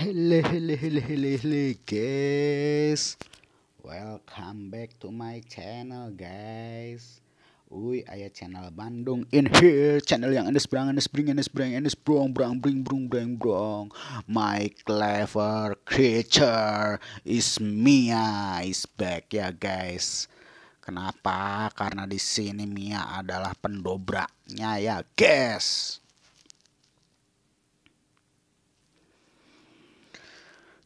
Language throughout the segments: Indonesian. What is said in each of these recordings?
Hele hele hele hele hele guys Welcome back to my channel guys Uy ayah channel Bandung in here Channel yang enes brang enes bring enes brang enes brong brang bring brong brang brong My clever creature is Mia is back ya guys Kenapa? Karena di sini Mia adalah pendobraknya ya guys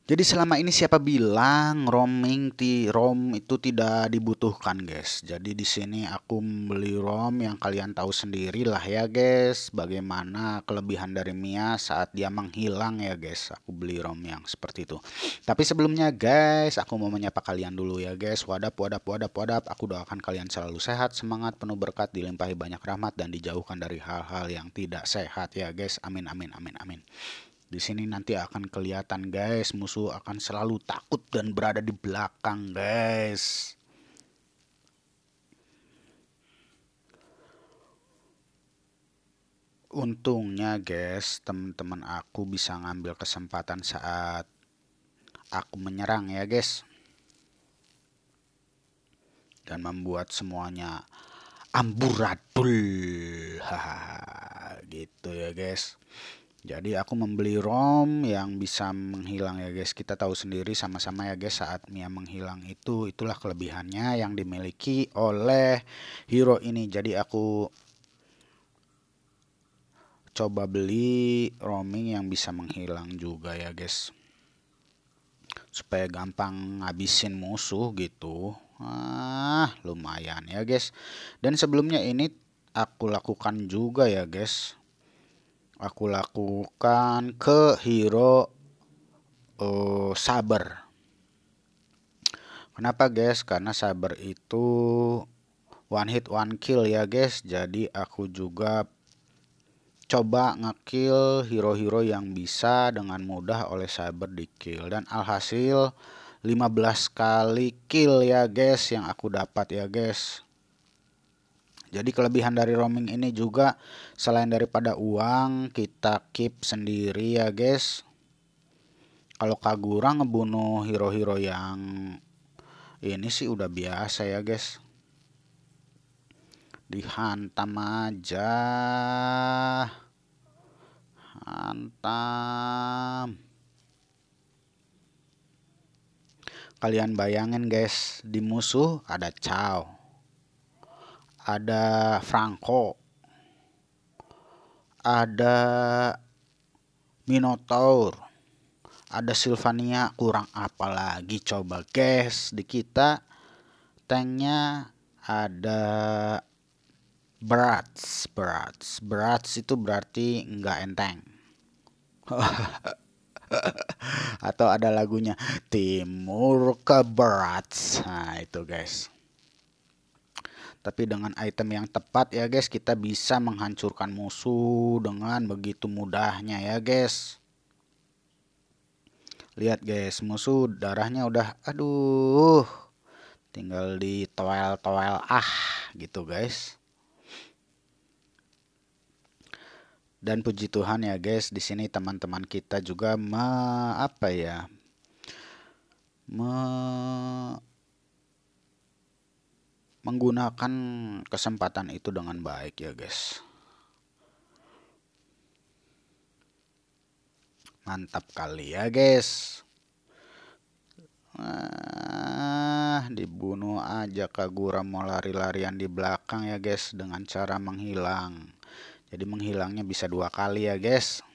Jadi selama ini siapa bilang roaming ti ROM itu tidak dibutuhkan, guys. Jadi di sini aku beli ROM yang kalian tahu sendiri lah ya, guys. Bagaimana kelebihan dari Mia saat dia menghilang ya, guys. Aku beli ROM yang seperti itu. Tapi sebelumnya, guys, aku mau menyapa kalian dulu ya, guys. Wadap, wadap, wadap, wadap. Aku doakan kalian selalu sehat, semangat, penuh berkat, dilimpahi banyak rahmat dan dijauhkan dari hal-hal yang tidak sehat ya, guys. Amin, amin, amin, amin. Di sini nanti akan kelihatan guys, musuh akan selalu takut dan berada di belakang guys. Untungnya guys, teman-teman aku bisa ngambil kesempatan saat aku menyerang ya guys. Dan membuat semuanya amburadul. Hahaha, gitu ya guys. Jadi aku membeli ROM yang bisa menghilang ya guys. Kita tahu sendiri sama-sama ya guys saat Mia menghilang itu itulah kelebihannya yang dimiliki oleh hero ini. Jadi aku coba beli roaming yang bisa menghilang juga ya guys. Supaya gampang ngabisin musuh gitu. Ah, lumayan ya guys. Dan sebelumnya ini aku lakukan juga ya guys aku lakukan ke hero uh, saber kenapa guys karena saber itu one hit one kill ya guys jadi aku juga coba ngekill hero-hero yang bisa dengan mudah oleh saber di kill dan alhasil 15 kali kill ya guys yang aku dapat ya guys jadi kelebihan dari roaming ini juga selain daripada uang kita keep sendiri ya guys. Kalau Kagura ngebunuh hero-hero yang ini sih udah biasa ya guys. Dihantam aja. Hantam. Kalian bayangin guys, di musuh ada Chao ada Franco, ada Minotaur, ada Sylvania, kurang apa lagi coba guys di kita tanknya ada Brats, Brats, Brats itu berarti nggak enteng. Atau ada lagunya Timur ke Brats, nah itu guys. Tapi dengan item yang tepat ya guys, kita bisa menghancurkan musuh dengan begitu mudahnya ya guys. Lihat guys, musuh darahnya udah aduh. Tinggal di toel-toel ah gitu guys. dan puji Tuhan ya guys di sini teman-teman kita juga me apa ya me menggunakan kesempatan itu dengan baik ya guys mantap kali ya guys ah dibunuh aja Kagura mau lari-larian di belakang ya guys dengan cara menghilang jadi menghilangnya bisa dua kali ya guys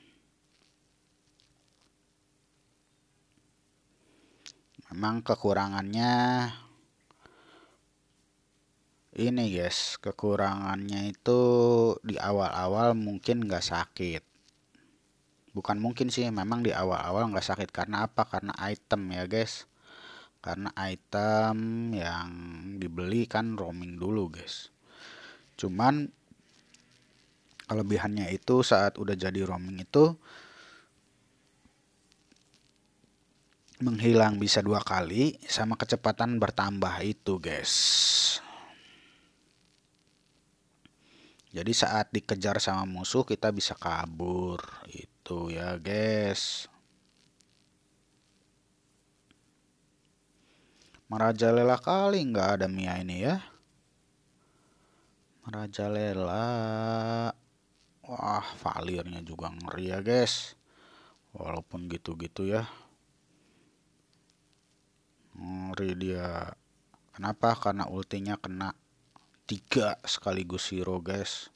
memang kekurangannya ini guys kekurangannya itu di awal-awal mungkin nggak sakit bukan mungkin sih memang di awal-awal nggak sakit karena apa karena item ya guys karena item yang dibeli kan roaming dulu guys cuman kelebihannya itu saat udah jadi roaming itu menghilang bisa dua kali sama kecepatan bertambah itu guys jadi saat dikejar sama musuh kita bisa kabur. Itu ya, guys. Merajalela kali nggak ada Mia ini ya. Merajalela. Wah, valirnya juga ngeri ya, guys. Walaupun gitu-gitu ya. Ngeri dia. Kenapa? Karena ultinya kena tiga sekaligus hero guys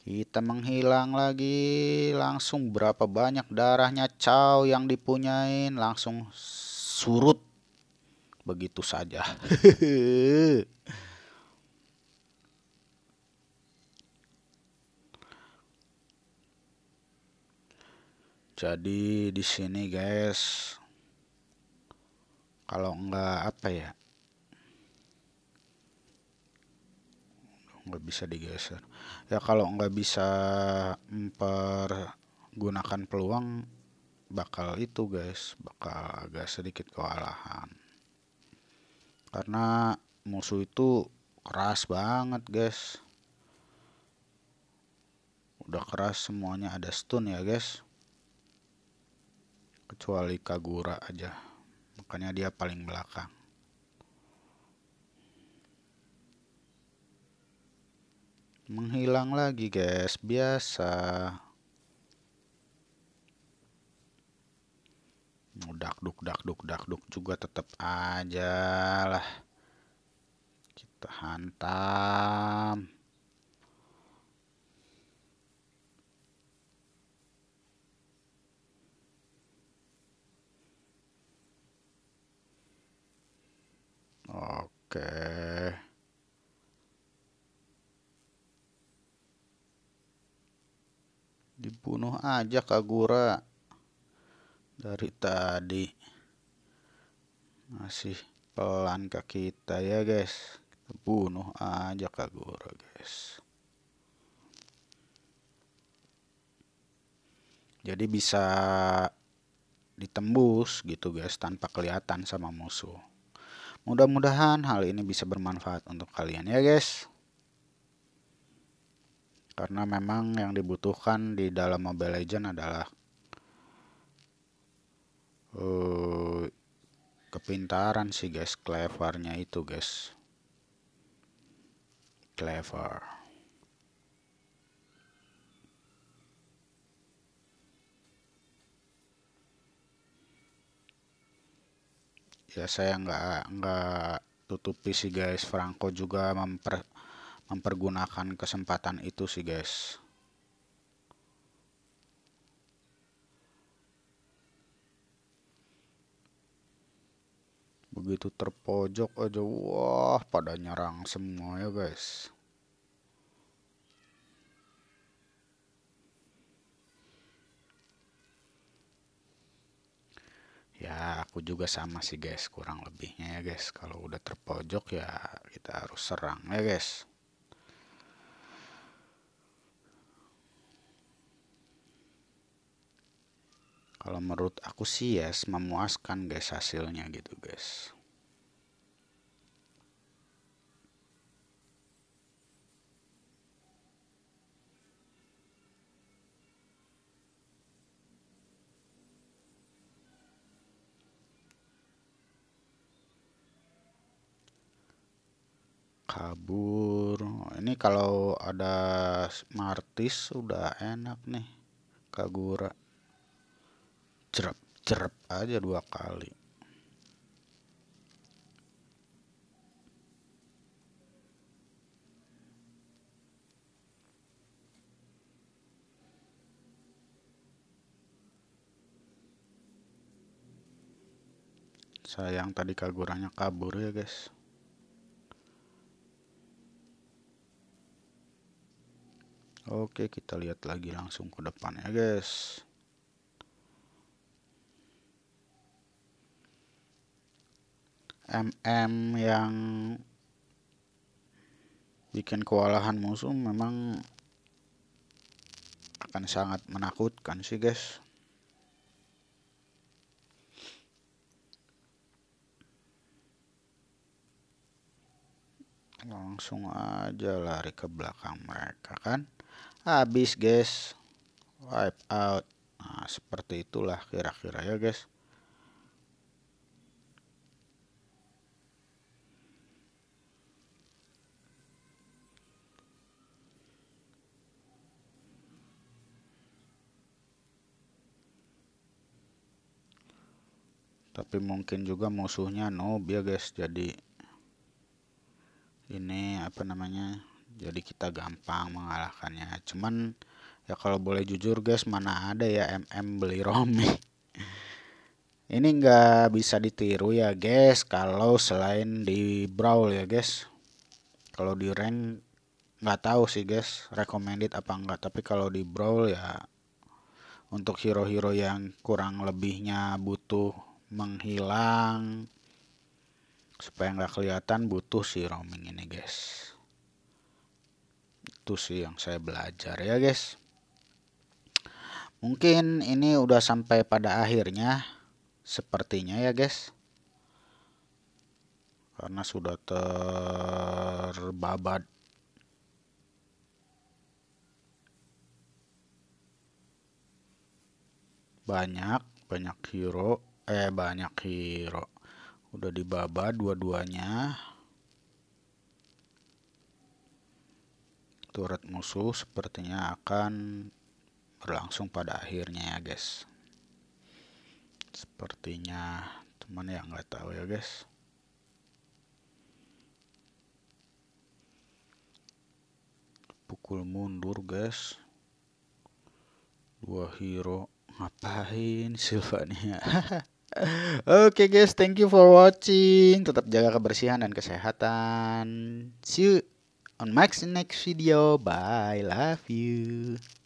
kita menghilang lagi langsung berapa banyak darahnya caw yang dipunyain langsung surut begitu saja jadi di sini guys kalau enggak apa ya nggak bisa digeser ya kalau nggak bisa mempergunakan peluang bakal itu guys bakal agak sedikit kewalahan karena musuh itu keras banget guys udah keras semuanya ada stun ya guys kecuali Kagura aja makanya dia paling belakang menghilang lagi guys biasa udak duk dak duk dak duk juga tetap aja lah kita hantam oke okay. Dibunuh aja Kagura. Dari tadi. Masih pelan ke kita ya guys. Kita bunuh aja Kagura guys. Jadi bisa ditembus gitu guys tanpa kelihatan sama musuh. Mudah-mudahan hal ini bisa bermanfaat untuk kalian ya guys karena memang yang dibutuhkan di dalam Mobile Legend adalah uh, kepintaran sih guys clevernya itu guys clever ya saya nggak nggak tutupi sih guys Franco juga memper mempergunakan kesempatan itu sih guys begitu terpojok aja wah pada nyerang semua ya guys ya aku juga sama sih guys kurang lebihnya ya guys kalau udah terpojok ya kita harus serang ya guys kalau menurut aku sih yes memuaskan guys hasilnya gitu guys kabur oh, ini kalau ada Martis udah enak nih Kagura cerap cerap aja dua kali sayang tadi kagurannya kabur ya guys oke kita lihat lagi langsung ke depan ya guys MM yang bikin kewalahan musuh memang akan sangat menakutkan sih guys langsung aja lari ke belakang mereka kan habis guys wipe out nah seperti itulah kira-kira ya guys tapi mungkin juga musuhnya noob ya guys jadi ini apa namanya jadi kita gampang mengalahkannya cuman ya kalau boleh jujur guys mana ada ya MM beli romi ini nggak bisa ditiru ya guys kalau selain di brawl ya guys kalau di rank nggak tahu sih guys recommended apa enggak tapi kalau di brawl ya untuk hero-hero yang kurang lebihnya butuh menghilang supaya nggak kelihatan butuh si roaming ini guys itu sih yang saya belajar ya guys mungkin ini udah sampai pada akhirnya sepertinya ya guys karena sudah terbabat banyak banyak hero eh banyak hero udah dibabat dua-duanya turret musuh sepertinya akan berlangsung pada akhirnya ya guys sepertinya teman yang nggak tahu ya guys pukul mundur guys dua hero ngapain Silvania Oke okay guys, thank you for watching. Tetap jaga kebersihan dan kesehatan. See you on my next video. Bye, love you.